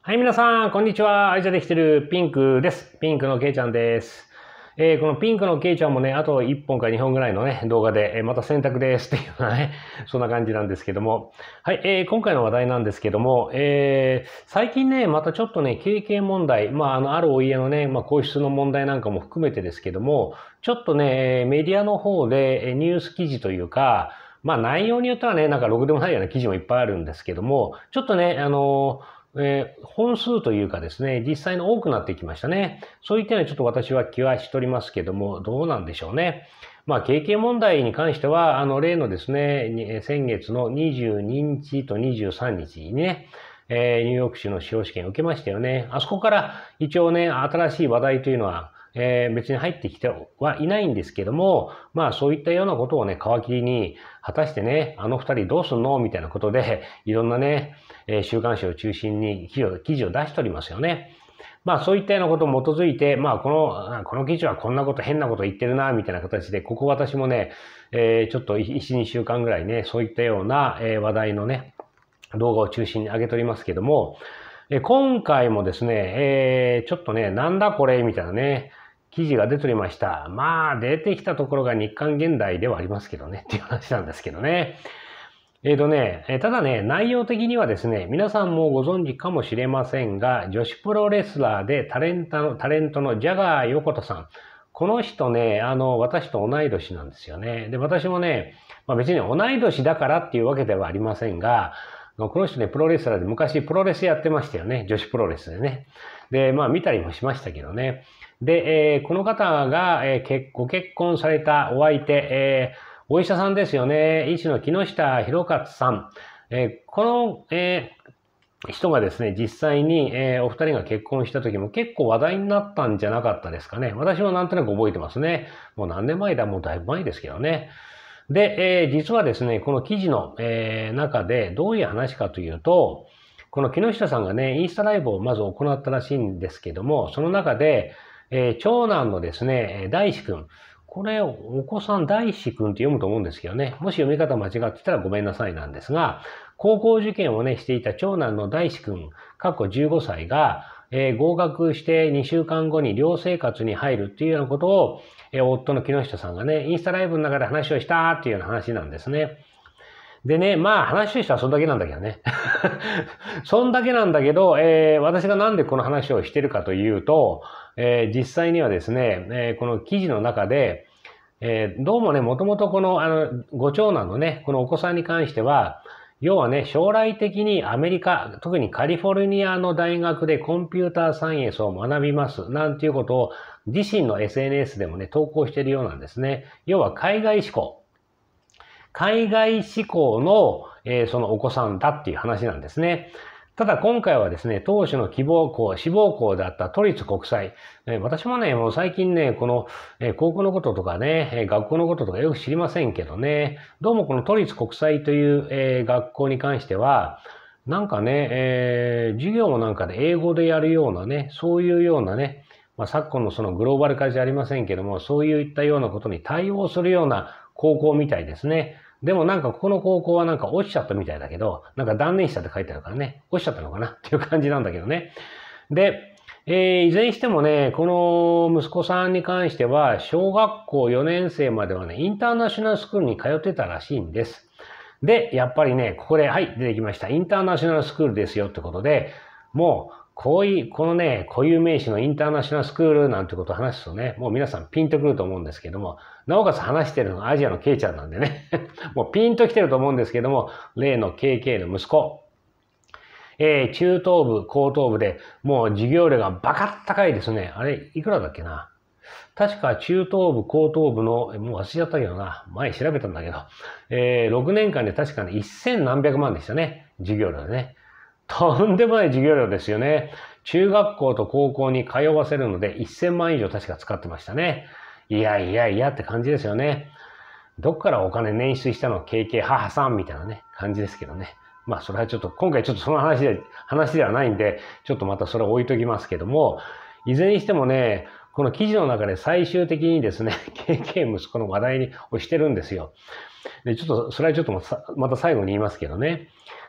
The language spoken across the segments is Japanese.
はい、皆さん、こんにちは。愛者できてるピンクです。ピンクのけいちゃんです。えー、このピンクのけいちゃんもね、あと1本か2本ぐらいのね、動画で、えー、また選択ですっていうね、そんな感じなんですけども。はい、えー、今回の話題なんですけども、え最近ね、またちょっとね、経験問題、まあ、あの、あるお家のね、まあ、皇室の問題なんかも含めてですけども、ちょっとね、メディアの方でニュース記事というか、まあ、内容によってはね、なんかろくでもないような記事もいっぱいあるんですけども、ちょっとね、あのーえー、本数というかですね、実際の多くなってきましたね。そういったようなちょっと私は気はしておりますけども、どうなんでしょうね。まあ、経験問題に関しては、あの、例のですね、先月の22日と23日にね、えー、ニューヨーク州の司法試験を受けましたよね。あそこから一応ね、新しい話題というのは、えー、別に入ってきてはいないんですけども、まあそういったようなことをね、皮切りに、果たしてね、あの二人どうすんのみたいなことで、いろんなね、えー、週刊誌を中心に記事を記事を出しておりますよね。まあそういったようなことを基づいて、まあこの、この記事はこんなこと変なこと言ってるな、みたいな形で、ここ私もね、えー、ちょっと1、2週間ぐらいね、そういったような話題のね、動画を中心に上げておりますけども、え今回もですね、えー、ちょっとね、なんだこれみたいなね、記事が出ておりました。まあ、出てきたところが日刊現代ではありますけどね、っていう話なんですけどね。えっ、ー、とね、ただね、内容的にはですね、皆さんもご存知かもしれませんが、女子プロレスラーでタレントのタレントのジャガー横田さん。この人ね、あの、私と同い年なんですよね。で、私もね、まあ、別に同い年だからっていうわけではありませんが、この人ね、プロレスラーで昔プロレスやってましたよね。女子プロレスでね。で、まあ見たりもしましたけどね。で、えー、この方が、えー、ご結婚されたお相手、えー、お医者さんですよね。医師の木下博勝さん。えこの、え人がですね、実際に、えお二人が結婚した時も結構話題になったんじゃなかったですかね。私もなんとなく覚えてますね。もう何年前だもうだいぶ前ですけどね。で、えー、実はですね、この記事の、えー、中でどういう話かというと、この木下さんがね、インスタライブをまず行ったらしいんですけども、その中で、えー、長男のですね、大志くん。これ、お子さん大志くんって読むと思うんですけどね。もし読み方間違ってたらごめんなさいなんですが、高校受験をね、していた長男の大志くん、過去15歳が、えー、合格して2週間後に寮生活に入るっていうようなことを、えー、夫の木下さんがね、インスタライブの中で話をしたっていうような話なんですね。でね、まあ話をしたらそんだけなんだけどね。そんだけなんだけど、えー、私がなんでこの話をしてるかというと、え実際にはですね、えこの記事の中で、えどうもね、もともとこの、あの、ご長男のね、このお子さんに関しては、要はね、将来的にアメリカ、特にカリフォルニアの大学でコンピューターサイエンスを学びます、なんていうことを自身の SNS でもね、投稿しているようなんですね。要は海外志向。海外志向の、えー、そのお子さんだっていう話なんですね。ただ今回はですね、当初の希望校、志望校だった都立国際。え私もね、もう最近ね、この、え高校のこととかね、え学校のこととかよく知りませんけどね、どうもこの都立国際という、え学校に関しては、なんかね、えー、授業もなんかで英語でやるようなね、そういうようなね、まあ、昨今のそのグローバル化じゃありませんけども、そういったようなことに対応するような高校みたいですね。でもなんかここの高校はなんか落ちちゃったみたいだけど、なんか断念したって書いてあるからね、落ちちゃったのかな っていう感じなんだけどね。で、えー、いずれにしてもね、この息子さんに関しては、小学校4年生まではね、インターナショナルスクールに通ってたらしいんです。で、やっぱりね、ここで、はい、出てきました。インターナショナルスクールですよってことで、もう、こういう、このね、固有名詞のインターナショナルスクールなんてことを話すとね、もう皆さんピンとくると思うんですけども、なおかつ話してるのはアジアのケイちゃんなんでね、もうピンときてると思うんですけども、例の KK の息子、えー、中東部、高等部でもう授業料がバカッ高いですね。あれ、いくらだっけな。確か中東部、高等部の、もう忘れちゃったけどな、前調べたんだけど、えー、6年間で確かね、1000何百万でしたね。授業料でね。とんでもない授業料ですよね。中学校と高校に通わせるので1000万以上確か使ってましたね。いやいやいやって感じですよね。どっからお金捻出したの KK 母さんみたいなね、感じですけどね。まあそれはちょっと、今回ちょっとその話で、話ではないんで、ちょっとまたそれを置いときますけども、いずれにしてもね、この記事の中で最終的にですね、KK 息子の話題に押してるんですよ。で、ちょっと、それはちょっとまた最後に言いますけどね。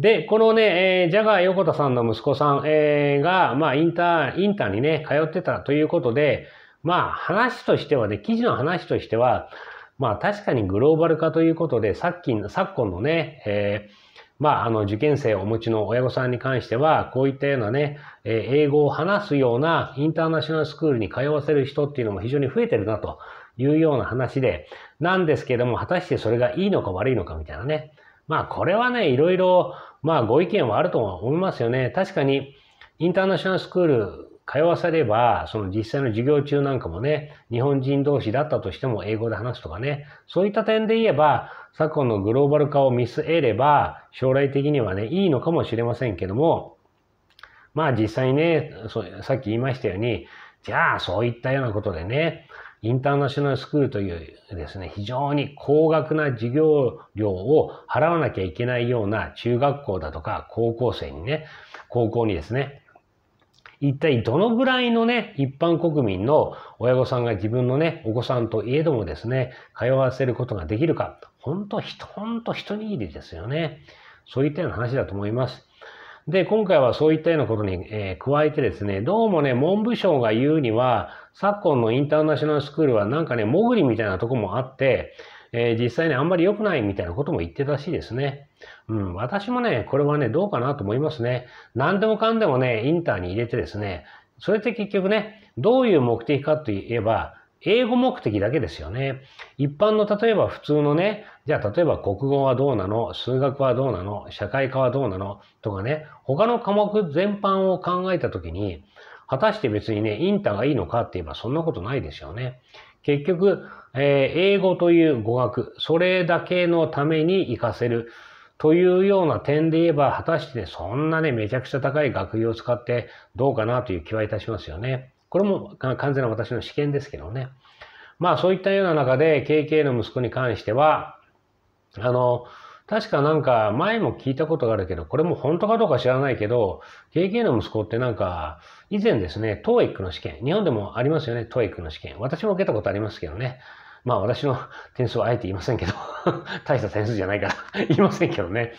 で、このね、えー、ジャガー横田さんの息子さん、えー、が、まあ、インター、インターにね、通ってたということで、まあ、話としてはね、記事の話としては、まあ、確かにグローバル化ということで、さっき、昨今のね、えー、まあ、あの、受験生をお持ちの親御さんに関しては、こういったようなね、え英語を話すようなインターナショナルスクールに通わせる人っていうのも非常に増えてるなというような話で、なんですけども、果たしてそれがいいのか悪いのかみたいなね。まあこれはね、いろいろ、まあご意見はあると思いますよね。確かに、インターナショナルスクール通わせれば、その実際の授業中なんかもね、日本人同士だったとしても英語で話すとかね、そういった点で言えば、昨今のグローバル化を見据えれば、将来的にはね、いいのかもしれませんけども、まあ実際ね、さっき言いましたように、じゃあそういったようなことでね、インターナショナルスクールというですね、非常に高額な授業料を払わなきゃいけないような中学校だとか高校生にね、高校にですね、一体どのぐらいのね、一般国民の親御さんが自分のね、お子さんといえどもですね、通わせることができるか、ほんと、ほんと人握りですよね。そういったような話だと思います。で、今回はそういったようなことに、えー、加えてですね、どうもね、文部省が言うには、昨今のインターナショナルスクールはなんかね、潜りみたいなとこもあって、えー、実際ね、あんまり良くないみたいなことも言ってたしですね。うん、私もね、これはね、どうかなと思いますね。何でもかんでもね、インターに入れてですね、それって結局ね、どういう目的かといえば、英語目的だけですよね。一般の例えば普通のね、じゃあ、例えば国語はどうなの数学はどうなの社会科はどうなのとかね、他の科目全般を考えたときに、果たして別にね、インタがいいのかって言えばそんなことないですよね。結局、えー、英語という語学、それだけのために活かせるというような点で言えば、果たして、そんなね、めちゃくちゃ高い学費を使ってどうかなという気はいたしますよね。これも完全な私の試験ですけどね。まあそういったような中で、KK の息子に関しては、あの、確かなんか前も聞いたことがあるけど、これも本当かどうか知らないけど、KK の息子ってなんか、以前ですね、TOEIC の試験、日本でもありますよね、TOEIC の試験。私も受けたことありますけどね。まあ私の点数はあえて言いませんけど 大した点数じゃないから言いませんけどね。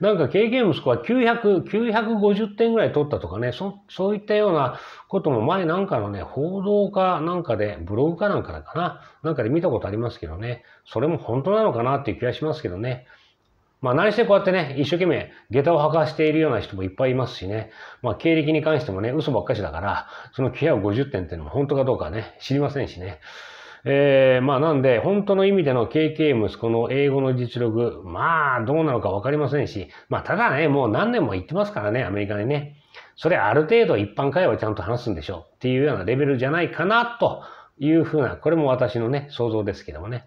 なんか経験息子は900、950点ぐらい取ったとかね、そ、そういったようなことも前なんかのね、報道かなんかで、ブログかなんかかな、なんかで見たことありますけどね、それも本当なのかなっていう気がしますけどね。まあ何せこうやってね、一生懸命下駄を履かしているような人もいっぱいいますしね。まあ経歴に関してもね、嘘ばっかしだから、その950点っていうのも本当かどうかね、知りませんしね。えー、まあなんで、本当の意味での k k 息子の英語の実力、まあどうなのかわかりませんし、まあただね、もう何年も行ってますからね、アメリカにね。それある程度一般会話ちゃんと話すんでしょうっていうようなレベルじゃないかなというふうな、これも私のね、想像ですけどもね。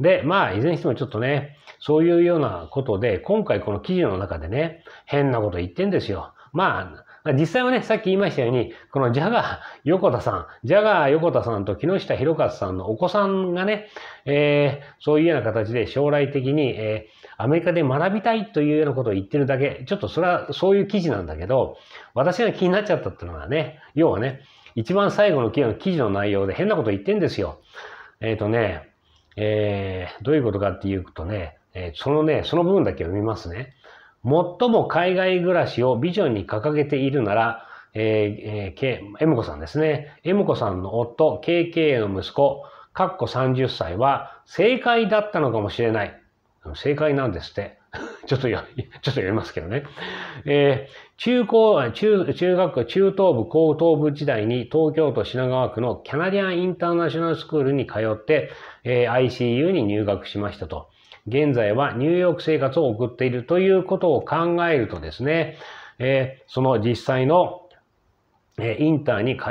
で、まあ、いずれにしてもちょっとね、そういうようなことで、今回この記事の中でね、変なこと言ってんですよ。まあ、実際はね、さっき言いましたように、このジャガー横田さん、ジャガー横田さんと木下博勝さんのお子さんがね、えー、そういうような形で将来的に、えー、アメリカで学びたいというようなことを言ってるだけ、ちょっとそれはそういう記事なんだけど、私が気になっちゃったっていうのはね、要はね、一番最後の記事の内容で変なこと言ってんですよ。えっ、ー、とね、えー、どういうことかっていうとね、えー、そのね、その部分だけ読みますね。最も海外暮らしをビジョンに掲げているなら、えー、えー、K、M 子さんですね。M 子さんの夫、KK の息子、かっこ30歳は正解だったのかもしれない。正解なんですって。ちょっとよ、ちょっと読みますけどね。えー、中高、中、中学校、中等部、高等部時代に東京都品川区のキャナリアンインターナショナルスクールに通って、えー、ICU に入学しましたと。現在はニューヨーク生活を送っているということを考えるとですね、えー、その実際の、えインターに通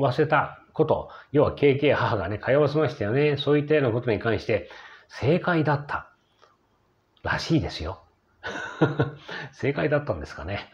わせたこと、要は KK 母がね、通わせましたよね。そういったようなことに関して、正解だったらしいですよ。正解だったんですかね。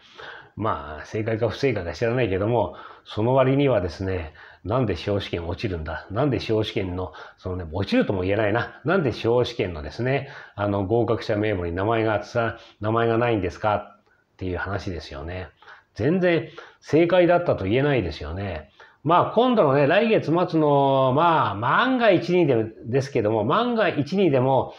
まあ、正解か不正解か知らないけども、その割にはですね、なんで司法試験落ちるんだなんで司法試験の、そのね、落ちるとも言えないな。なんで司法試験のですね、あの、合格者名簿に名前がさ、名前がないんですかっていう話ですよね。全然正解だったと言えないですよね。まあ今度のね、来月末の、まあ万が一にでですけども、万が一にでも、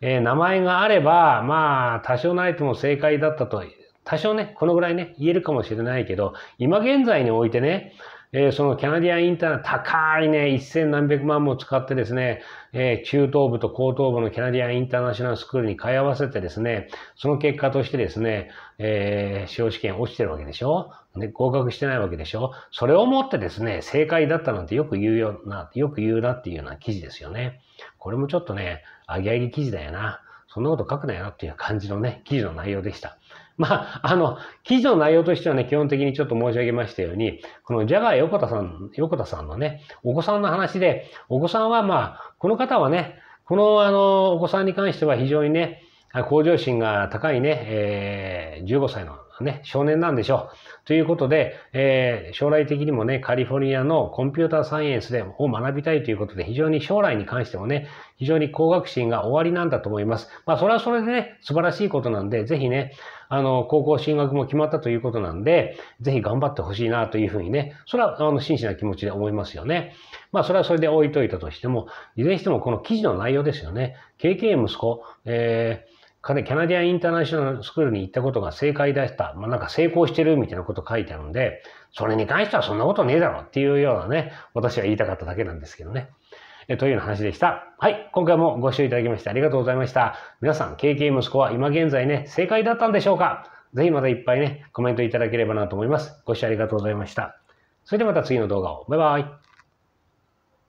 えー、名前があれば、まあ多少ないとも正解だったと、多少ね、このぐらいね、言えるかもしれないけど、今現在においてね、えー、そのキャナディアンインターナル、高いね、一千何百万も使ってですね、えー、中東部と後東部のキャナディアンインターナショナルスクールに通わせてですね、その結果としてですね、えー、司法試験落ちてるわけでしょで合格してないわけでしょそれをもってですね、正解だったなんてよく言うよな、よく言うなっていうような記事ですよね。これもちょっとね、あげあげ記事だよな。そんなこと書くなよなっていう感じのね、記事の内容でした。まあ、あの、記事の内容としてはね、基本的にちょっと申し上げましたように、このジャガー横田さん、横田さんのね、お子さんの話で、お子さんはまあ、この方はね、このあの、お子さんに関しては非常にね、向上心が高いね、えー、15歳のね、少年なんでしょう。ということで、えー、将来的にもね、カリフォルニアのコンピューターサイエンスでを学びたいということで、非常に将来に関してもね、非常に高学心が終わりなんだと思います。まあ、それはそれでね、素晴らしいことなんで、ぜひね、あの、高校進学も決まったということなんで、ぜひ頑張ってほしいなというふうにね、それは、あの、真摯な気持ちで思いますよね。まあ、それはそれで置いといたとしても、いずれにしてもこの記事の内容ですよね。KK 息子、えー彼、キャナディアンインターナショナルスクールに行ったことが正解だした。まあ、なんか成功してるみたいなこと書いてあるんで、それに関してはそんなことねえだろっていうようなね、私は言いたかっただけなんですけどね。えというような話でした。はい。今回もご視聴いただきましてありがとうございました。皆さん、KK 息子は今現在ね、正解だったんでしょうかぜひまたいっぱいね、コメントいただければなと思います。ご視聴ありがとうございました。それではまた次の動画を。バイバイ。